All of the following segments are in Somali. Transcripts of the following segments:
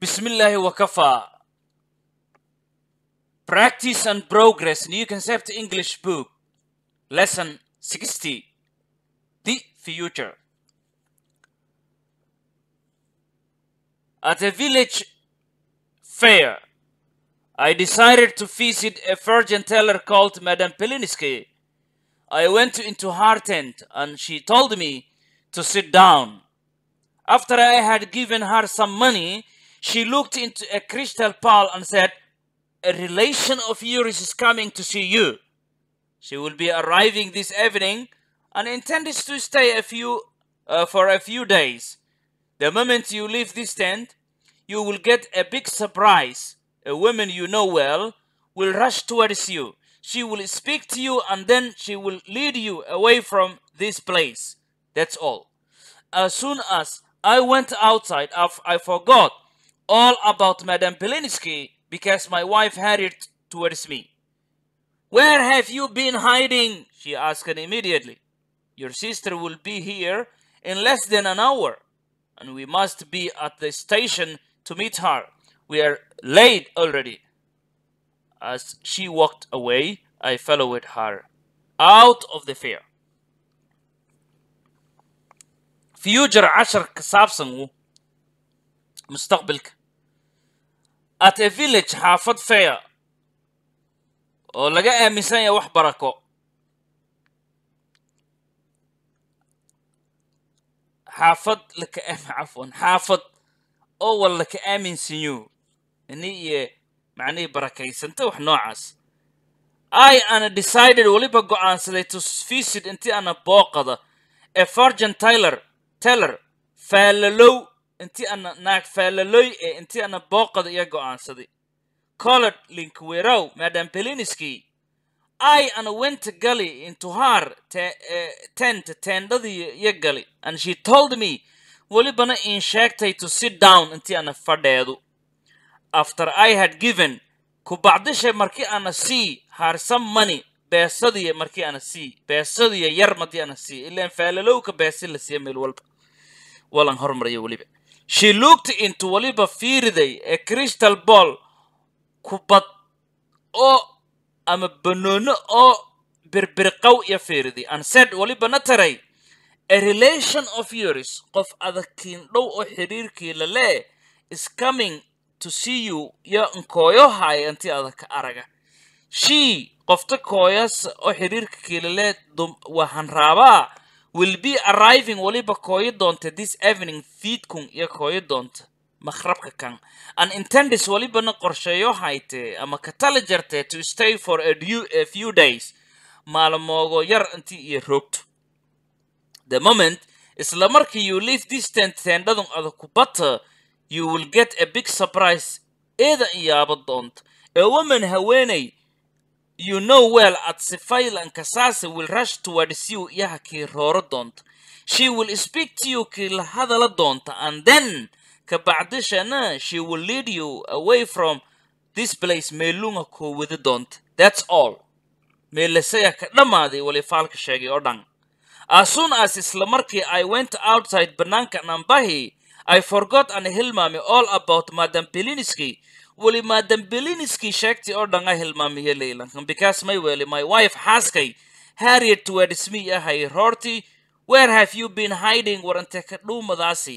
Bismillah wa kafa. Practice and Progress, New Concept English Book, Lesson 60, The Future. At a village fair, I decided to visit a virgin teller called Madame Pelinsky. I went into her tent and she told me to sit down. After I had given her some money, she looked into a crystal ball and said, A relation of yours is coming to see you. She will be arriving this evening and intends to stay a few uh, for a few days. The moment you leave this tent, you will get a big surprise. A woman you know well will rush towards you. She will speak to you and then she will lead you away from this place. That's all. As soon as I went outside, I forgot all about Madame Belinsky because my wife had it towards me. Where have you been hiding? She asked immediately. Your sister will be here in less than an hour, and we must be at the station to meet her. We are late already. As she walked away, I followed her out of the fair. Future Asher عشر مستقبلك at a village xaafad fair oo laga aaminsan yahay wax barako xaafad cafwan xaafad oo wal laka aaminsanyo ini iyo macnihii barakaysanta wax noocaas i ana decided weliba go'aansaday aansaday to visit intii ana booqada a virgin tyler teller faalalow intii ana naag naagfaalaloy ee intii ana booqad iyo go'aansaday colod linkwerow madam beliniskii ai ana wenta gali into har eh, tent teendhadii iyo gali and she told me welibana in sheegtay to sit down intii ana fadheedu after i had given ku bacdishay markii ana sii har some money beesadiya markii ana sii beesadiya yar madii ana sii ilaan faalalowka beesi la siiya meel walba walan hormariya weliba She looked into waliba fiiriday ee crystal ball kubad oo ama banoono oo birbirqaw iyo fiiriday and said waliba na taray a relation of yours qof adag dhow oo xiriirkii lale is coming to see you yo nkooyohaya intii adagka araga she qofta kooyas oo xiriirka kiilale waa hanraabaa will be arriving waliba kooyo doonta this evening fiidkun iyo kooyo doonta maqrabka kan an intendis walibana qorsheeyo hayte ama ka tala to stay for a, few days maalmoogo yar intii iyo roogto the moment isla markii you leave this tent teendhadun adag ku bata you will get a big surprise eeda iyaabo doonta a woman haweenay You know well at Sifail and Kasase will rush towards you iyaha kii rooro doonto she will speak to you kii la hadala doonta and then ka bacdishana she will lead you away from this place meelunga koo wada doonta that's all meelasaga ka dhammaaday walifaalka sheegay oo dhan as soon as isla markii i went outside banaanka nambahi i forgot and hilmami all about madam beliniski weli maadam beliniskii sheegtay oo dhan a hilmaamiye leylankan because may weli my wife xaaskay harriet towards me ahay roortii where have you been hiding warante ka dhuumadaasi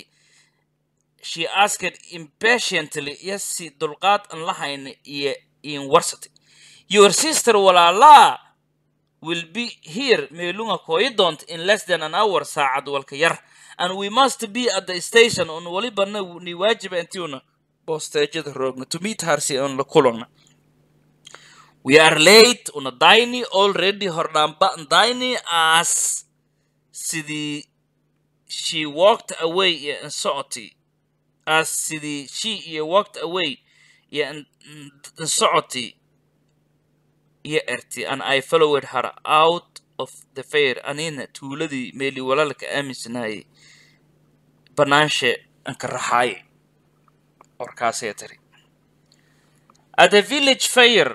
she asked impatiently yasi dulqaad an lahayna iyo in warsati your sister walaalaa will be here meelunga kooyi doonta in less than an hour saacad walka yar and we must be at the station on weliba ni waajiba ah intiuna bosteejada roogna to meet harsi on la kulana we are late una dayni already hordhaamba dayni as sidii she walked away iyo insocoti as sidii she iyo walked away iyo insocoti iyo erti and i followed her out of the fair anina tuuladii meeli walaalka aaminsanayay banaanshe anka raxaaye warkaasay tiri ade village fayr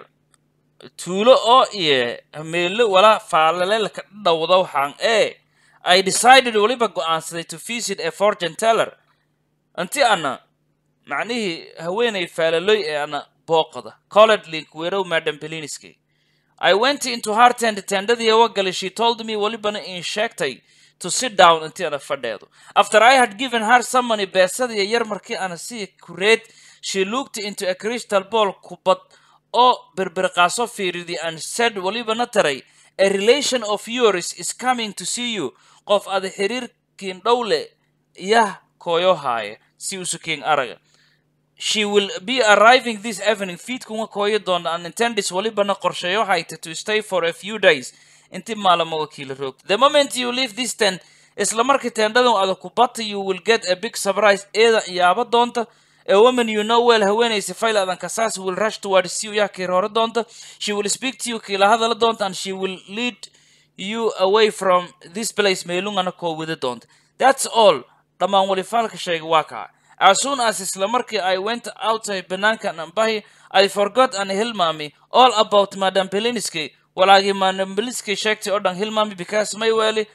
tuulo oo iyo hameelo wala faalalelka dhawda waxaan ee i decided weliba go'aansaday to visit a fortune teller anti ana macnihii haweenay faalaloy ee ana booqda colled link weerow madam beliniski i went into her tent tendadii wagali she told me welibana in sheegtay to sit down inteeda fadheedo after i had given her some money beesadiiyo yar markii aan sii kureed she looked into a crystal ball kubad oo berbirqaaso fiiriday and said weliba na taray a relation of yours is coming to see you qof ada xiriirkiin dhowle yah kooyo haaya si usukiin araga she will be arriving this evening fiidkuma kooyo doona and intendis welibana qorsheeyo hayta to stay for a few days inti maalmo oo kiila roog the moment you leave this tent isla markii teendhadan aada bata you will get a big surprise eedan iyo doonta a woman you know well haweenay sifail adan kasaas will rush towards you yaa kiirhoore doonta she will speak to you kiila hadala doonta and she will lead you away from this place meelungana koo doonta that's all dhammaan walifaalka sheega waa kaa as soon as isla markii i went outside banaanka nambahi i forgot and hilmami all about madam beliniski walaagii maanambiliskii sheegtay oo dhan hilmaami because mayweli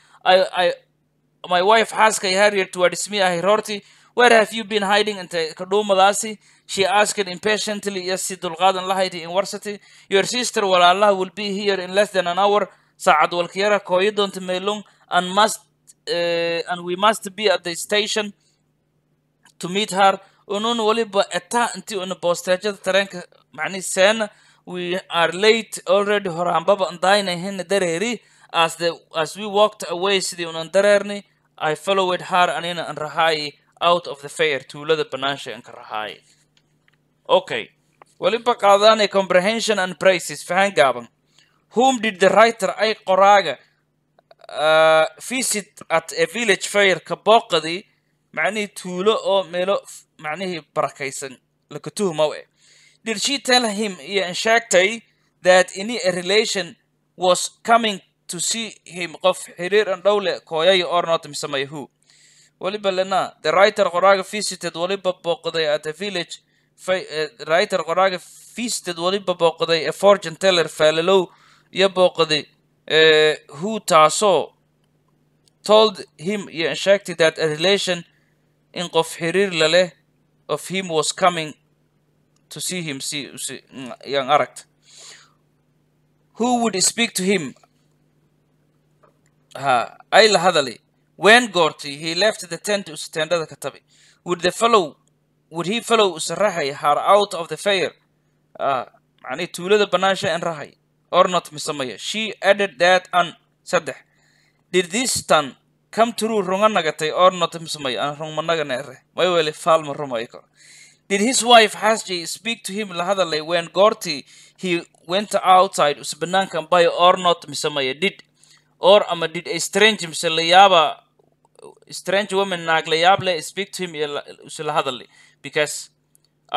my wife xaaskay harriet towards me ahay roortii where have you been hiding ka dhuumadaasi she asked impatiently iyo si dulqaadan lahaydi in warsity your sister walaalaha will be here in less than an hour saacad walkiyara kooyo doonta meelung and must uh, and we must be at the station to meet her unun waliba etaa intii una boosteejada tareenka macnihi seena we are late already hore ambaba andaynahena dareeri as the as we walked away sidii unan dareernay i followed her anina an rahaayi out of the fair tuulada banaansha anka rahaayi okay weliba qaadaanay comprehension and prices fahan gaaban whom did the writer ay qoraaga uh, visit at a village fair ka booqadii macnihii tuulo oo meelo macnihii barakaysan laka eh Did she tell him sheegtay that any relation was coming to see him qof xiriir an dhow kooyay or not mise may weliba lena the writer qoraaga visited weliba booqday at a village eh, writer qoraaga visited weliba booqday a fortune teller faalilow iyo booqday eh, who taasoo told him iyo sheegtay that a relation in qof xiriir laleh of him was coming to see him si yaan aragt who would speak to him ha ay la hadalay when goorti he left the tent tendada ka tabi would the fellow would he fellow usarahay her out of the fair uh, ah, macnii tuulada banaansha en rahay or not misamaya she added that an saddex did this tan come true runga nagatay or not misamaya an rungmanagana ere may weli faalma rumayo did his wife Hasji speak to him la hadalay when goortii he went outside banaankan by or not mise maya did or ama did a strange mise layaaba strange woman naag layaab le speak to him ise la hadalay because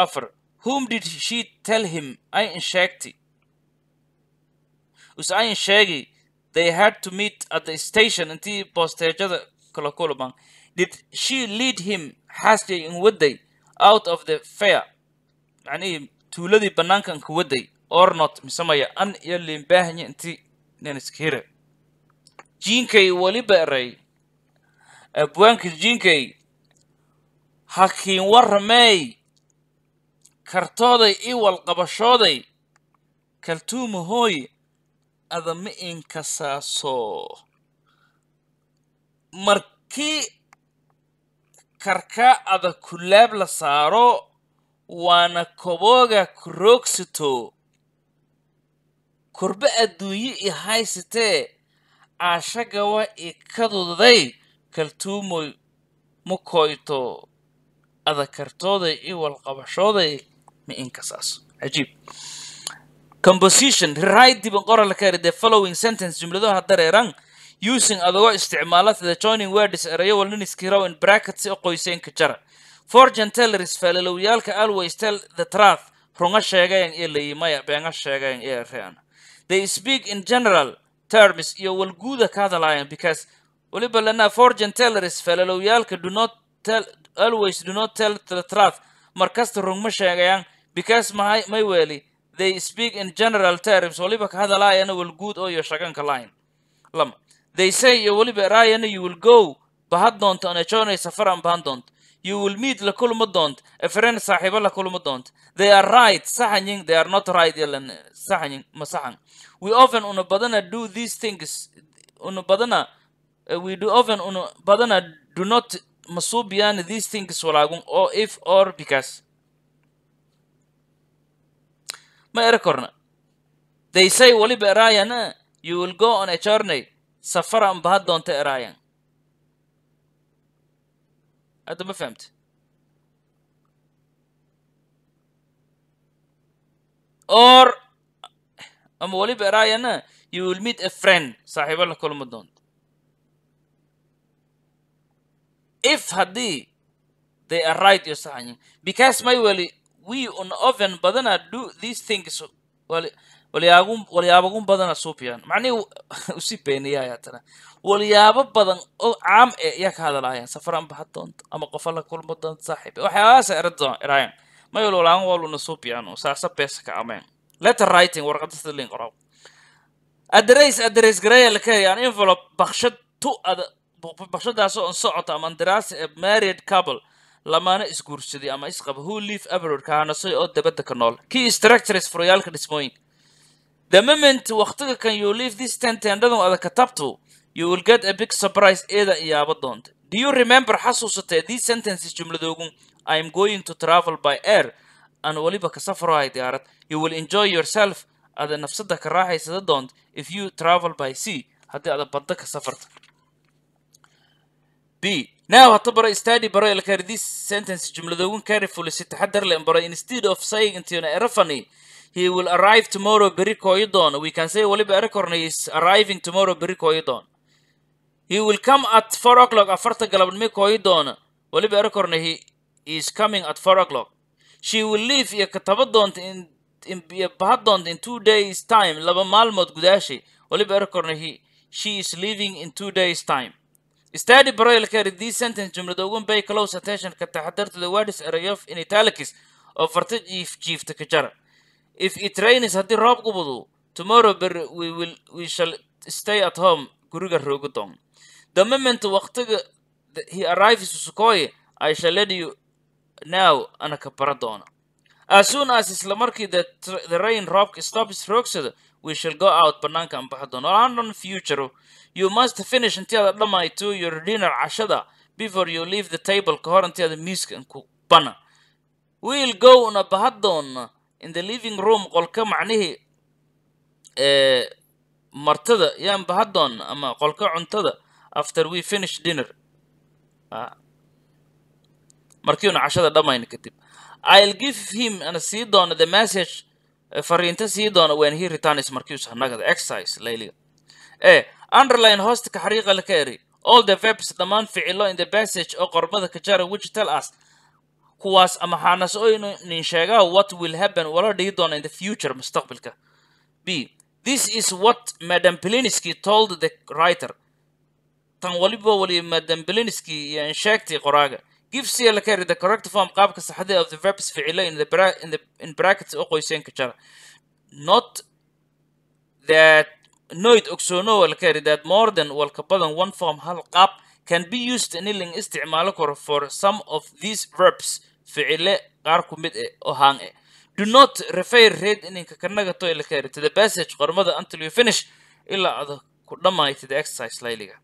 afar whom did she tell him ayin sheegti use ayin sheegi they had to meet at the station intii bosteejada kala kulamaan did she lead him Hasji in waday out of the fair macnihii tuuladii bannaankan ku waday ornot misemaya an iyo limbahnya inti nenskire jiinkay weliba eray abwaanka jiinkay hakiin warramey kartooday i walqabashooday kaltuuma hooy adama inkasaaso markii karka ku kulaab la saaro waana koboga kurogsito korbe adduunye i haysatee aashagawa i ikadudaday kaltuumoy mukoyto adakartooday i walqabashooday ma inkasaas cajiib composition rewrite diban qoralka following sentence jumlado dareeran using adagoo isticmaala thetoning words erayo walniniskirow in bracket si u qoyseen ka jara fortune tellers falalowyaalka always tell the truth runga sheegayan ee layimaya beenga sheegayan ee rean they speak in general terms iyo walguuda ka hadalaayan because weliba lana fortune tellers faalalowyaalka always do not tell the truth markasta rungma sheegayaan because mahay may weeli they speak in general terms waliba ka hadalaayana walguud oo iyo shaganka layn lama They say you will be Ryan you will go. Bahad don't on a journey safar and bandont. You will meet la kulma don't. A friend sahiba la kulma don't. They are right. Sahaning. They are not right. Yelan sahaning. Masahang. We often on badana do these things. On badana. Eh, we do often on badana do not masubian these things walagun or if or because. Ma erakorna. They say waliba Ryan eh, you will go on a journey safaraan bahad doonta eraayan hadda ma or ama weliba eraayana you will meet a friend saaxiibo la kulma doonta if haddii they are right iyo saxan because my weli we on often badana do these things wali well, walyaabauun badana supian macnihii usi beeniyay haatana walyaabo badan oo caam e yaa ka hadalaayaan safaraan baxa doonta ama qofa kulmo doonta saaxiib waxyaabahaas eraayaan mayol walaan waluna supian saasa beesaka ameen letter writing warqada sida link adres adres garaya la kaya an envelope bakshad tu ada bakshadaas oo socota ama andiraasi a married couple lamaana isguursaday ama isqaba who live abroad kahanasay oo dabada ka nool kii structures furyaalka dhismooyinka The moment waqtiga kan you leave this tent teendhadun adag ka taabto you will get a big surprise eeda iyaaba doonta do you remember xasuusatee these sentences jumladoogun i am going to travel by air aan weliba ka safarahay diyaarad you will enjoy yourself ada nafsada ka raaxaysada doont if you travel by sea haddii ada badda ka safarta b now hadda bara study baro elkar this sentence jumladoogun carefully si taxadar le baro instead of saying intiona erafany he will arrive tomorrow beri doono we can say weliba ere korna he is arriving tomorrow beri doono he will come at four o'clock afarta galabnimo kooydoon weliba ere korna he is coming at four o'clock she will leave iyo kataba doonta iyo baha doonta in two days time laba maalmood gudaashay weliba ere korna he she is leaving in two days time stadi broil care this sentence jumlad ugun bay close attention ka taxadartooda wadis erey of initalicis oo farta jiif jiifta ka jara if it rains haddii roob qubadu tomorrow ber we will we shall stay at home guriga roogu doon the moment waqtiga he arrives to sukoy i shall let you now ana bara doona as soon as isla markii the, the rain roobka stops roogsada we shall go out bannaanka aan baxi doono london future you must finish intii aada dhammayto your dinner cashada before you leave the table ka hor intii miiska ku bana we'll go na baha doona in the living room qolka macnihii martada yaan bahaddoon ama qolka cuntada after we finish dinner ah. markiiuna cashada dhammayn kadib i'll give him ana sii doono the message fariinta sii doono when he returns markiius hanagada exercise layliga ee underline hoosta kaxariiqa la ka eri all the verbs dhammaan ficilo in the passage oo qormada ka jara which tell us kuwaas ama waxaana soo idin sheegaa what will happen wala dhigi doona in the future mustaqbalka b this is what madam belinski told the writer tan waliba wali madam belinski sheegtay qoraaga give cl carry the correct form qaabka saxda of the verbs ficilo in the bra in the in brackets oo qoyseen jara not that noid ogsoono wal carry that more than walka badan one form hal qaab can be used in isticmaalo karo for some of these verbs ficile qaar ku mid e oo hang e do not refer read ininka kanaga to to the passage qormada until you finish ilaa ada ku dhammaaytid exercise layliga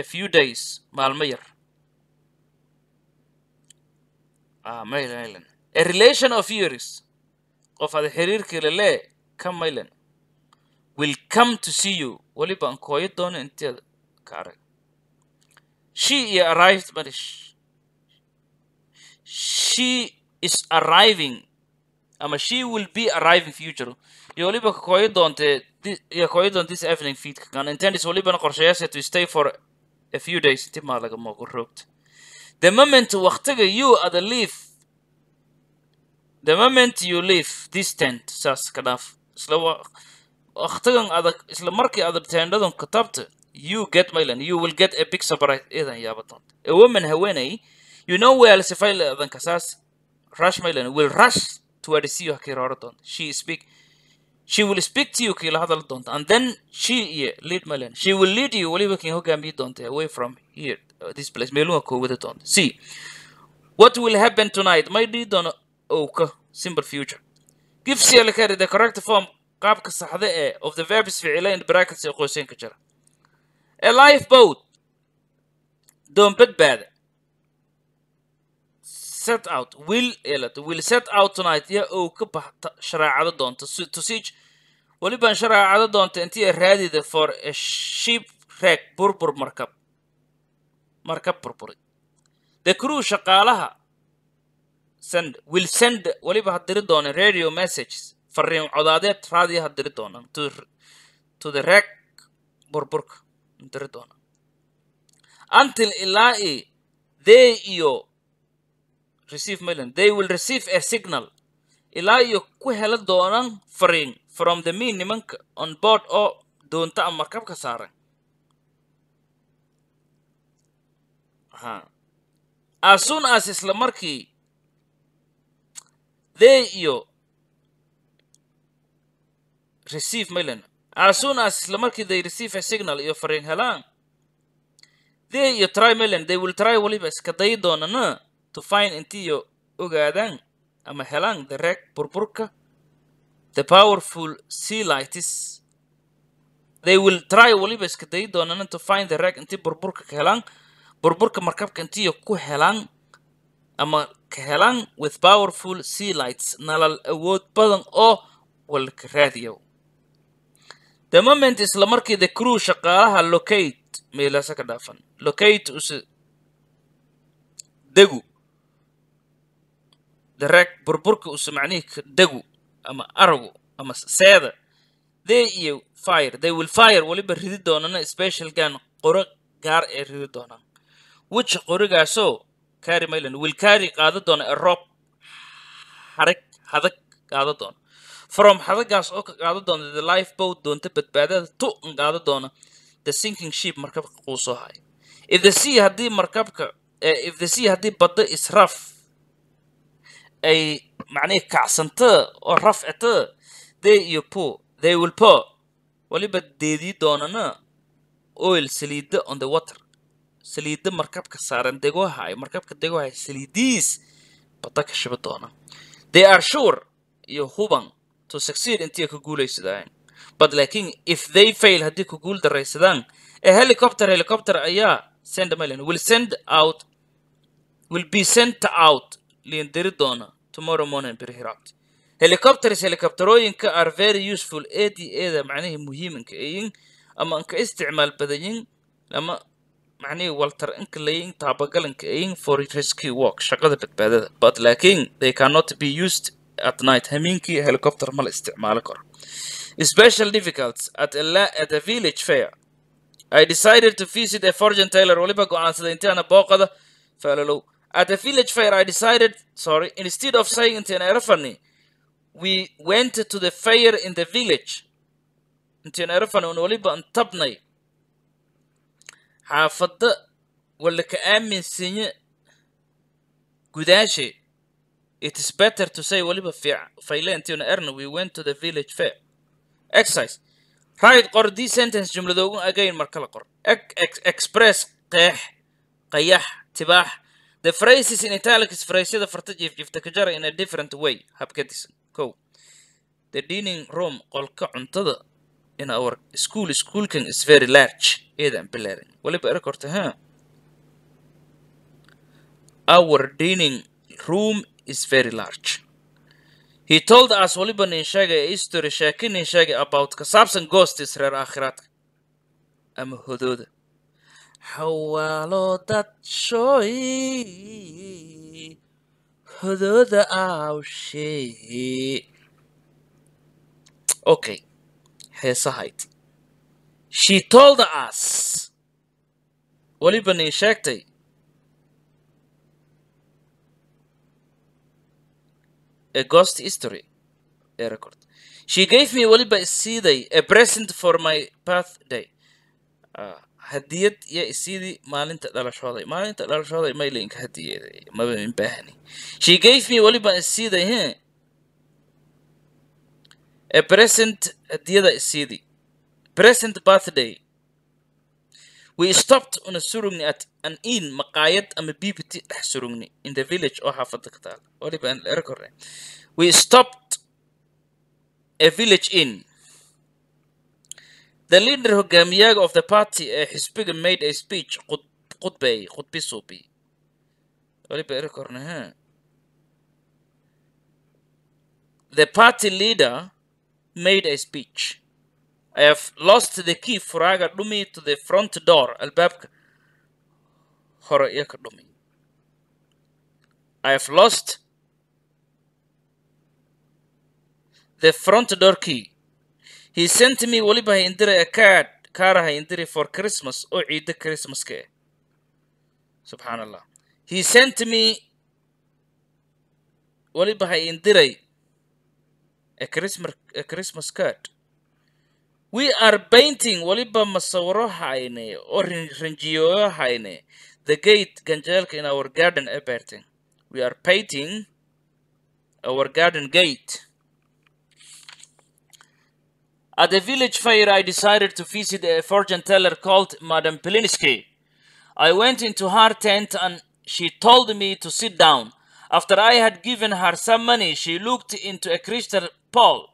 a few days maalmo yar ah mailan mailan a relation of yours qof ada xiriirkii lalee ka mailan will come to see you weliba aan kooyo doono inteeda ka arag she iyo arrived barish she is arriving ama she will be arriving future iyo waliba kakoyo doonte iyo koyo doon this evening feedka kan intendis walibana qorshayaasha to stay for a few days inti maa laga moogo roogta the moment waktiga you ada leave the moment you leave this tent saas ka dhaaf isla waktigan adag isla markii adag teendadan ka taabta you get mylan you will get a big surprise idan yaaba doonta a woman haweenay you know well sifay leedan kasaas rush mylan will rush towards you kii rooro she speak she will speak to you kii hadal doonta and then she iyo lead mylan she will lead you waliba kii hogaamiyi doonta away from here uh, this place meeluha koowada doonta see what will happen tonight may dhii doono owka oh, simple future gives you the correct form qaabka saxda ee of the verbs ficila in brackets ee qoyseynka jira a lifeboat doon badbaada set out will will set out tonight ya ou ka baxta sharaacado doonta to siege welibaan sharaacado doonta intii raadida for a ship wreck burbur markab markab burburi the crew shaqaalaha send will send weliba had diri doonaan radio messages fariin codaadeed raadiya had diri doonaan to the wreck burburka tiri doona until ilaa i they iyo receive malan they will receive a signal ilaa iyo ku hela doonan fariin from the mean nimanka on board oo doonta ama markabka saaran asun as isla markii they iyo receive malan As as isla markii they receive a signal iyo fariin helaan they iyo try they will try waliba iska dayi doonana to find intiyo ogaadaan ama helaan the reg burburka the powerful sea lights they will try waliba iska dayi doonana to find the reeg intii burburka ka helaan burburka markabka intiyo ku helaan ama ka helaan with powerful sea lights nalal awood badan oo walka raadiyo thement isla markii the crew shaqaalaha locate meelasa ka dhaafan locate use degu darag burburka use macnihii degu ama aragu ama seeda they iyo fire they will fire weliba ridi doonana specialgan qoro gaar ee ridi doonaan which qorigaasoo carry mayland will carry qaada doona a rob xarig hadag qaada doona from xadagaas oo ka qaada doona the life boat doonta badbaadada tu n qaada doona the sinking ship markabka quusoo hay if the sea haddii markabka eh, if the sea haddii badda is raf ay macnihii kacsantada oo rafcitada they iyo po they will po waliba deedii doonana oil saliida on the water saliida markabka saaran degoha ay markabka degoha saliidiis saliidihiis badda ka shiba doona they are sure iyo huban to succeed intii ka guulaysadaan but laakiin if they fail haddii ka guul daraysadaan ee helicopter helicopter ayaa send malan will send out will be sent out liin diri doona tomorrow morning beri hiraabti helicopters helicopterooyinka are very useful ada ada macnihii muhiimanka ayin ama anka isticmaal badayin ama macnihii waltar inka layin taabagalanka ayin for rescue work shaqada badbaadada but laakiin they cannot be used at night hameenkii helicopter ma la isticmaali karo special difficulties at at a village fair I decided to visit a fortune taylor waliba go-aansaday intaana booqada falalow at a village fair I decided sorry instead of saying intaan erafani we went to the fair in the village intaan erafani un waliba an tabnay xaafada walaka aaminsinya gudaashe It's better to say waliba failention Erna we went to the village fair. Exercise. Write qor this sentence jumladoogu again marka la qor. Express qeex qayax tibaax The phrases in italics phrasesyada farta jiifjiifta ka jara in a different way habka disan. The dining room qolka cuntada in our school schoolkan is very large. Eedan bilaarin. Waliba erag horta, huh? Our dining room is very large. He told us waliba nin sheegay history sheeki nin sheegay about ka ghostis reer aakhiraadka ama hodooda xawaalo dadshoy hodooda awshee okay heesahayd she told us waliba nin sheegtay a ghost history a record she gave me weliba isiiday a present for my birthday ah, hadiyad iyo isiidii maalinta dhalashooday maalinta dhalashooday maylinka hadiyeeday maba in baahani she gave me weliba isiiday he a present hadiyada isiidii present birthday we stopped una surugni at an in maqaayad ama bbt dhex surugni in the village oo xaafada ka taal waliba aan dheer korne we stopped a village in the leader hogaamiyaaga of the party ee eh, xisbiga made a speech qudbay qudbisubi waliba dheer korne ha the party leader made a speech I have lost the key furaga dhumi to the front door albaabka hore iyo ka dhumi I have lost the front door key he sent me waliba ha indira a card kaara ha indiri for christmas oo ciidda christmaska eh subxaan allah he sent me weliba ha indiray a christmas a christmas card We are painting, waliba masawiro hayne oo ranjiyo hayne the gate ganjeelka in our garden We are painting our garden gate. At the village fair, I decided to visit a fortune teller called Madame Pelinsky. I went into her tent and she told me to sit down. After I had given her some money, she looked into a crystal ball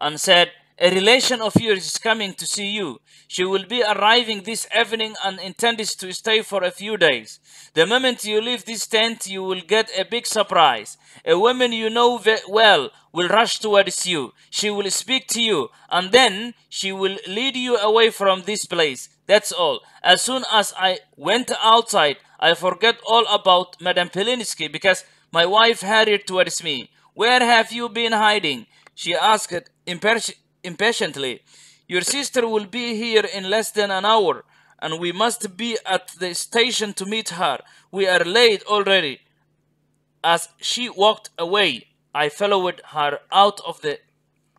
and said, a relation of yours is coming to see you. She will be arriving this evening and intends to stay for a few days. The moment you leave this tent, you will get a big surprise. A woman you know well will rush towards you. She will speak to you, and then she will lead you away from this place. That's all. As soon as I went outside, I forgot all about Madame Pelinsky because my wife hurried towards me. Where have you been hiding? She asked impatiently impatiently. Your sister will be here in less than an hour, and we must be at the station to meet her. We are late already. As she walked away, I followed her out of the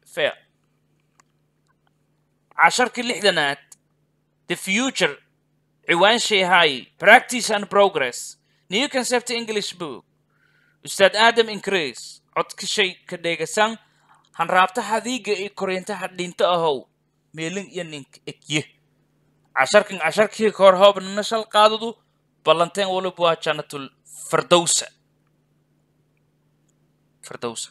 fair. عشرك اللحظنات The Future عوان شيهاي Practice and Progress New Concept English Book أستاذ آدم إنكريس عطك شيء كديغسان hanraabta hadiiga ee korintaha dhinto ahow meelin iyo nink ekye casharkan casharkii koor hoobnana qaadadu ballanteen waliba waa jannatul firdowsa firdowsa